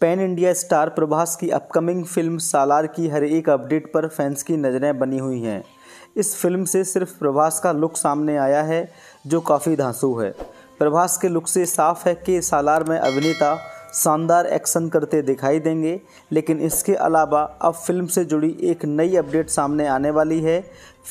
pan India star Prabhas की upcoming film सालार की हर एक अपडेट पर फैंस की नज़रें बनी हुई हैं इस फिल्म से सिर्फ प्रभास का लुक सामने आया है जो काफ़ी धांसू है प्रभास के लुक से साफ है कि सालार में अभिनेता शानदार एक्शन करते दिखाई देंगे लेकिन इसके अलावा अब फिल्म से जुड़ी एक नई अपडेट सामने आने वाली है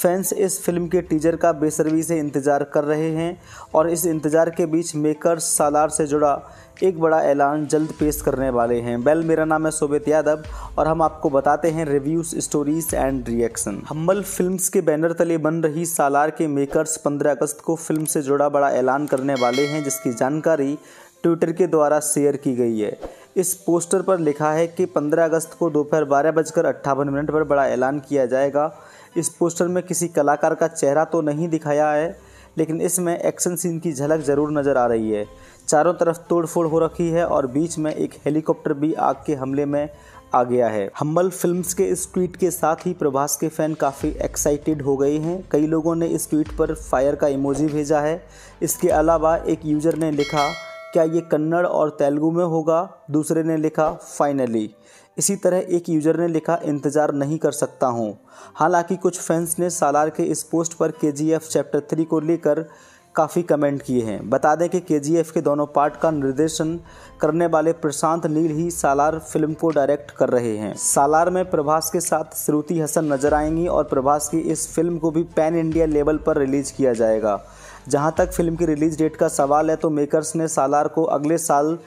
फैंस इस फिल्म के टीजर का बेसरवी से इंतज़ार कर रहे हैं और इस इंतज़ार के बीच मेकर्स सालार से जुड़ा एक बड़ा ऐलान जल्द पेश करने वाले हैं बेल मेरा नाम है सोबेत यादव और हम आपको बताते हैं reviews stories and reaction Humble Films के बैनर तले बन रही सालार के मेकर्स 15 अगस्त को फिल्म से जुड़ा बड़ा ऐलान करने वाले हैं जिसकी जानकारी ट्विटर के द्वारा शेयर की गई है इस पोस्टर पर लिखा है कि 15 अगस्त को दोपहर बारह बजकर अट्ठावन मिनट पर बड़ा ऐलान किया जाएगा इस पोस्टर में किसी कलाकार का चेहरा तो नहीं दिखाया है लेकिन इसमें एक्शन सीन की झलक ज़रूर नज़र आ रही है चारों तरफ तोड़फोड़ हो रखी है और बीच में एक हेलीकॉप्टर भी आग के हमले में आ गया है हम्बल फिल्म्स के इस ट्वीट के साथ ही प्रभास के फैन काफ़ी एक्साइटेड हो गए हैं कई लोगों ने इस ट्वीट पर फायर का इमोजी भेजा है इसके अलावा एक यूज़र ने लिखा क्या ये कन्नड़ और तेलुगु में होगा दूसरे ने लिखा फाइनली इसी तरह एक यूजर ने लिखा इंतज़ार नहीं कर सकता हूँ हालांकि कुछ फैंस ने सालार के इस पोस्ट पर के चैप्टर थ्री को लेकर काफ़ी कमेंट किए हैं बता दें कि के के दोनों पार्ट का निर्देशन करने वाले प्रशांत नील ही सालार फिल्म को डायरेक्ट कर रहे हैं सालार में प्रभास के साथ श्रुति हसन नजर आएंगी और प्रभास की इस फिल्म को भी पैन इंडिया लेवल पर रिलीज किया जाएगा जहां तक फिल्म की रिलीज डेट का सवाल है तो मेकर्स ने सालार को अगले साल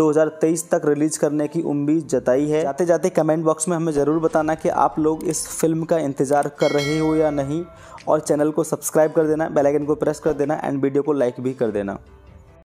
2023 तक रिलीज करने की उम्मीद जताई है जाते जाते कमेंट बॉक्स में हमें ज़रूर बताना कि आप लोग इस फिल्म का इंतज़ार कर रहे हो या नहीं और चैनल को सब्सक्राइब कर देना बेलाइकन को प्रेस कर देना एंड वीडियो को लाइक भी कर देना